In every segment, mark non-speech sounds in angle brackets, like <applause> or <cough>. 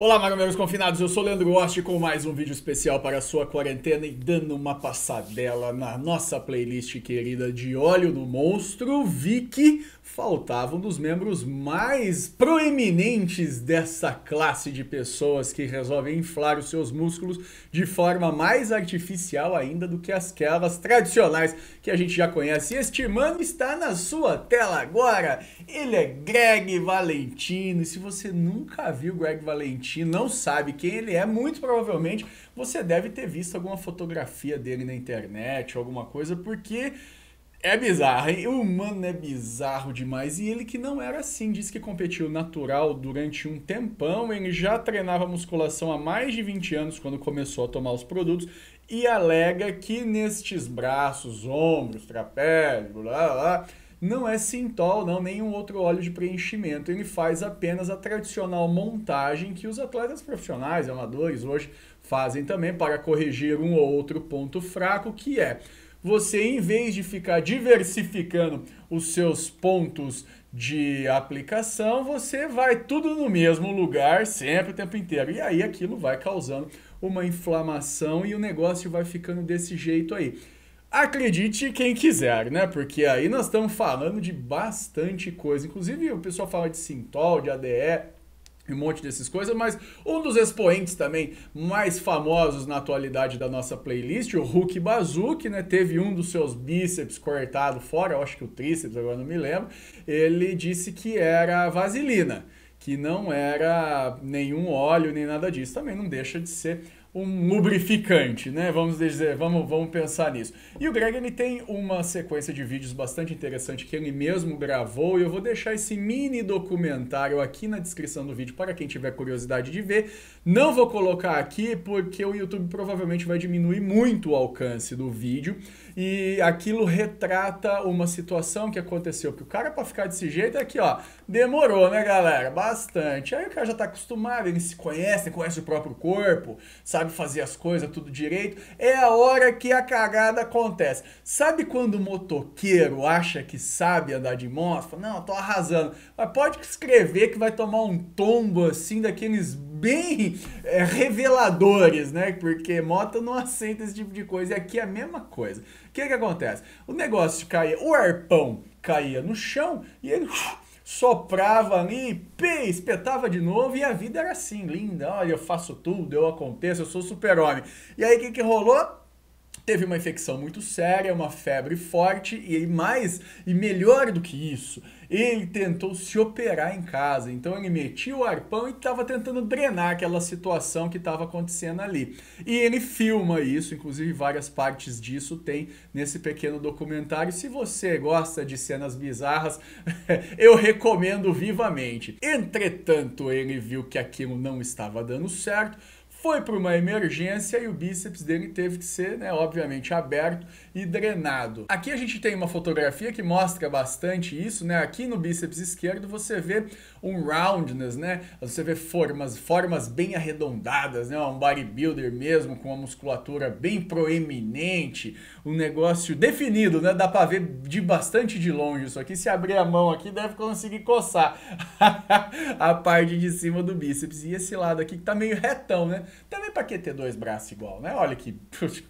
Olá, marombeiros confinados, eu sou o Leandro Oste com mais um vídeo especial para a sua quarentena e dando uma passadela na nossa playlist querida de Óleo no Monstro, Vicky, faltava um dos membros mais proeminentes dessa classe de pessoas que resolvem inflar os seus músculos de forma mais artificial ainda do que as aquelas tradicionais que a gente já conhece. este mano está na sua tela agora. Ele é Greg Valentino. E se você nunca viu Greg Valentino, não sabe quem ele é, muito provavelmente você deve ter visto alguma fotografia dele na internet, alguma coisa, porque é bizarro, hein? O humano é bizarro demais. E ele que não era assim, disse que competiu natural durante um tempão. Ele já treinava musculação há mais de 20 anos quando começou a tomar os produtos. E alega que nestes braços, ombros, trapézio, blá blá, não é sintol, não, nenhum outro óleo de preenchimento. Ele faz apenas a tradicional montagem que os atletas profissionais, amadores, hoje fazem também para corrigir um ou outro ponto fraco, que é você em vez de ficar diversificando os seus pontos de aplicação, você vai tudo no mesmo lugar sempre o tempo inteiro. E aí aquilo vai causando uma inflamação e o negócio vai ficando desse jeito aí. Acredite quem quiser, né? Porque aí nós estamos falando de bastante coisa. Inclusive, o pessoal fala de Sintol, de ADE, um monte dessas coisas, mas um dos expoentes também mais famosos na atualidade da nossa playlist, o Hulk Bazuki, né, teve um dos seus bíceps cortado fora, eu acho que o tríceps, agora não me lembro, ele disse que era vaselina, que não era nenhum óleo nem nada disso, também não deixa de ser um lubrificante, né? Vamos dizer, vamos, vamos pensar nisso. E o Greg ele tem uma sequência de vídeos bastante interessante que ele mesmo gravou e eu vou deixar esse mini documentário aqui na descrição do vídeo para quem tiver curiosidade de ver. Não vou colocar aqui porque o YouTube provavelmente vai diminuir muito o alcance do vídeo e aquilo retrata uma situação que aconteceu que o cara para ficar desse jeito é aqui, ó, Demorou, né, galera? Bastante. Aí o cara já tá acostumado, eles se conhecem, conhece o próprio corpo, sabe fazer as coisas tudo direito. É a hora que a cagada acontece. Sabe quando o motoqueiro acha que sabe andar de moto? não, tô arrasando. Mas pode escrever que vai tomar um tombo assim daqueles bem é, reveladores, né? Porque moto não aceita esse tipo de coisa. E aqui é a mesma coisa. O que que acontece? O negócio caía, o arpão caía no chão e ele soprava ali, pê, espetava de novo e a vida era assim, linda. Olha, eu faço tudo, eu aconteço, eu sou super-homem. E aí o que, que rolou? teve uma infecção muito séria, uma febre forte e mais e melhor do que isso, ele tentou se operar em casa. Então ele metia o arpão e estava tentando drenar aquela situação que estava acontecendo ali. E ele filma isso, inclusive várias partes disso tem nesse pequeno documentário. Se você gosta de cenas bizarras, <laughs> eu recomendo vivamente. Entretanto, ele viu que aquilo não estava dando certo foi para uma emergência e o bíceps dele teve que ser, né, obviamente, aberto e drenado. Aqui a gente tem uma fotografia que mostra bastante isso, né? Aqui no bíceps esquerdo você vê um roundness, né? Você vê formas, formas bem arredondadas, né? Um bodybuilder mesmo com uma musculatura bem proeminente, um negócio definido, né? Dá para ver de bastante de longe isso aqui. Se abrir a mão aqui, deve conseguir coçar <laughs> a parte de cima do bíceps. E esse lado aqui que tá meio retão, né? Também para que ter dois braços igual, né? Olha que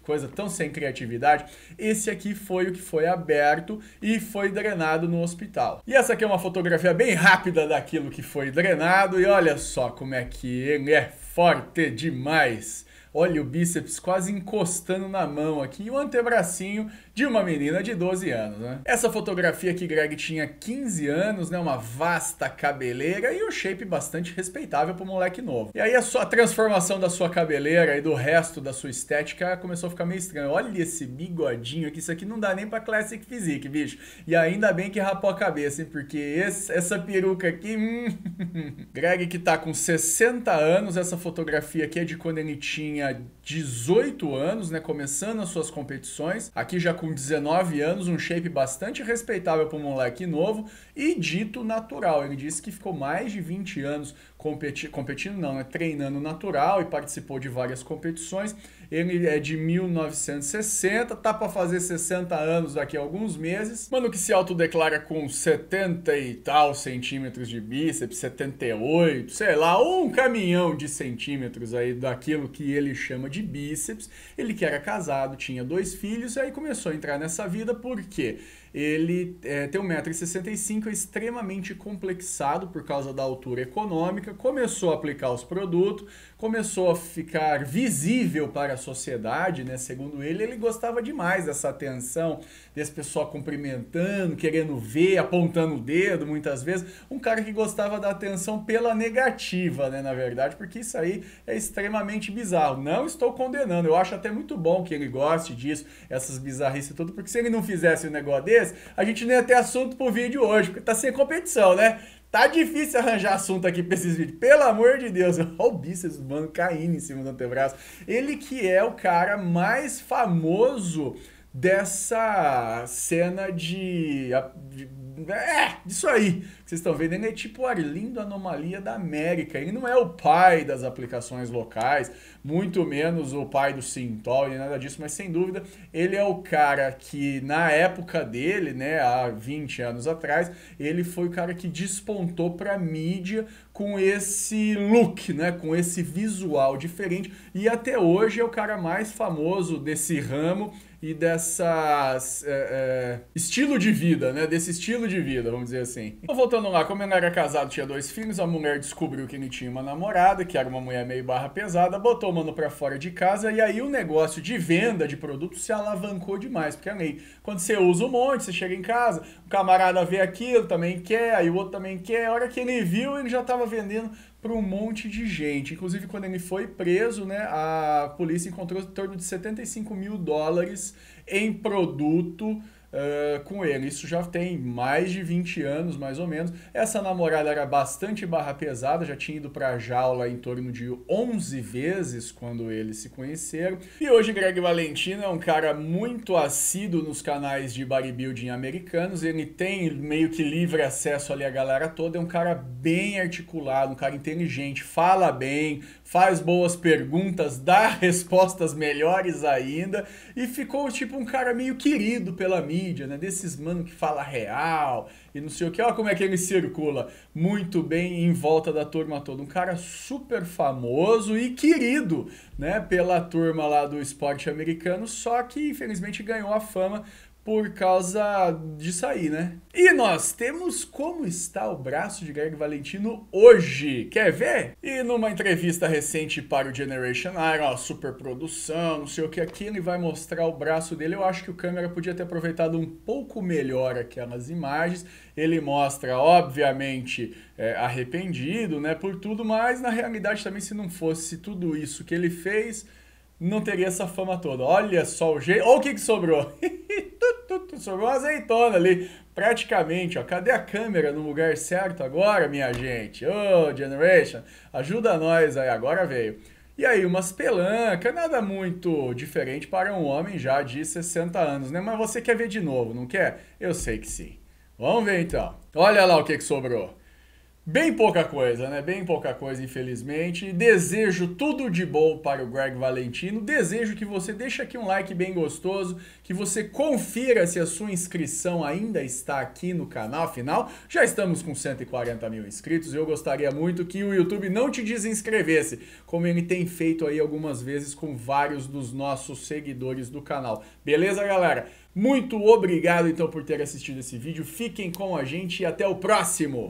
coisa tão sem criatividade. Esse aqui foi o que foi aberto e foi drenado no hospital. E essa aqui é uma fotografia bem rápida daquilo que foi drenado e olha só como é que ele é forte demais. Olha o bíceps quase encostando na mão aqui e o antebracinho de uma menina de 12 anos, né? Essa fotografia que Greg tinha 15 anos, né? Uma vasta cabeleira e um shape bastante respeitável pro moleque novo. E aí a sua transformação da sua cabeleira e do resto da sua estética começou a ficar meio estranho. Olha esse bigodinho aqui, isso aqui não dá nem pra Classic Physique, bicho. E ainda bem que rapou a cabeça, hein? Porque esse, essa peruca aqui... Hum. <laughs> Greg que tá com 60 anos, essa fotografia aqui é de quando ele tinha 18 anos, né, começando as suas competições. Aqui já com 19 anos, um shape bastante respeitável para um moleque novo e dito natural. Ele disse que ficou mais de 20 anos competi competindo não, né? treinando natural e participou de várias competições. Ele é de 1960, tá para fazer 60 anos daqui a alguns meses. Mano que se autodeclara com 70 e tal centímetros de bíceps, 78, sei lá, um caminhão de centímetros aí daquilo que ele chama de bíceps. Ele que era casado, tinha dois filhos, e aí começou a entrar nessa vida porque ele é, tem 1,65m, é extremamente complexado por causa da altura econômica, Econômica começou a aplicar os produtos, começou a ficar visível para a sociedade, né? Segundo ele, ele gostava demais dessa atenção, desse pessoal cumprimentando, querendo ver, apontando o dedo muitas vezes. Um cara que gostava da atenção pela negativa, né? Na verdade, porque isso aí é extremamente bizarro. Não estou condenando, eu acho até muito bom que ele goste disso, essas bizarrices tudo, porque se ele não fizesse um negócio desse, a gente não ia ter assunto pro vídeo hoje, porque tá sem competição, né? Tá difícil arranjar assunto aqui pra esses vídeos. Pelo amor de Deus, <laughs> olha o bíceps, mano, caindo em cima do antebraço. Ele que é o cara mais famoso dessa cena de, de é, isso aí. Que vocês estão vendo, ele é tipo o Arlindo Anomalia da América. Ele não é o pai das aplicações locais, muito menos o pai do Sintol e nada disso, mas sem dúvida, ele é o cara que, na época dele, né, há 20 anos atrás, ele foi o cara que despontou para mídia com esse look, né, com esse visual diferente. E até hoje é o cara mais famoso desse ramo e dessa é, eh, é, eh, estilo de vida, né? Desse estilo de vida, vamos dizer assim. Então, voltando lá, como ele era casado, tinha dois filhos, a mulher descobriu que ele tinha uma namorada, que era uma mulher meio barra pesada, botou o mano pra fora de casa, e aí o negócio de venda de produtos se alavancou demais, porque aí, quando você usa um monte, você chega em casa, o camarada vê aquilo, também quer, aí o outro também quer, a hora que ele viu, ele já tava vendendo para um monte de gente. Inclusive, quando ele foi preso, né, a polícia encontrou em torno de 75 mil dólares em produto Uh, com ele. Isso já tem mais de 20 anos, mais ou menos. Essa namorada era bastante barra pesada, já tinha ido para jaula em torno de 11 vezes quando eles se conheceram. E hoje Greg Valentino é um cara muito assíduo nos canais de bodybuilding americanos. Ele tem meio que livre acesso ali à galera toda. É um cara bem articulado, um cara inteligente, fala bem, faz boas perguntas, dá <laughs> respostas melhores ainda e ficou tipo um cara meio querido pela mídia, né? Desses mano que fala real e não sei o que. Olha como é que ele circula muito bem em volta da turma toda. Um cara super famoso e querido, né? Pela turma lá do esporte americano, só que infelizmente ganhou a fama por causa disso aí, né? E nós temos como está o braço de Greg Valentino hoje. Quer ver? E numa entrevista recente para o Generation Iron, ó, super produção, não sei o que aqui, ele vai mostrar o braço dele. Eu acho que o câmera podia ter aproveitado um pouco melhor aquelas imagens. Ele mostra, obviamente, é, arrependido, né, por tudo, mas na realidade também se não fosse tudo isso que ele fez, não teria essa fama toda. Olha só o jeito. Olha o que, que sobrou. <laughs> sobrou uma azeitona ali, praticamente, ó. Cadê a câmera no lugar certo agora, minha gente? Ô, oh, Generation, ajuda nós aí, agora veio. E aí, umas pelancas, nada muito diferente para um homem já de 60 anos, né? Mas você quer ver de novo, não quer? Eu sei que sim. Vamos ver então. Olha lá o que, que sobrou. Bem pouca coisa, né? Bem pouca coisa, infelizmente. Desejo tudo de bom para o Greg Valentino. Desejo que você deixe aqui um like bem gostoso, que você confira se a sua inscrição ainda está aqui no canal. Afinal, já estamos com 140 mil inscritos e eu gostaria muito que o YouTube não te desinscrevesse, como ele tem feito aí algumas vezes com vários dos nossos seguidores do canal. Beleza, galera? Muito obrigado então por ter assistido esse vídeo. Fiquem com a gente e até o próximo!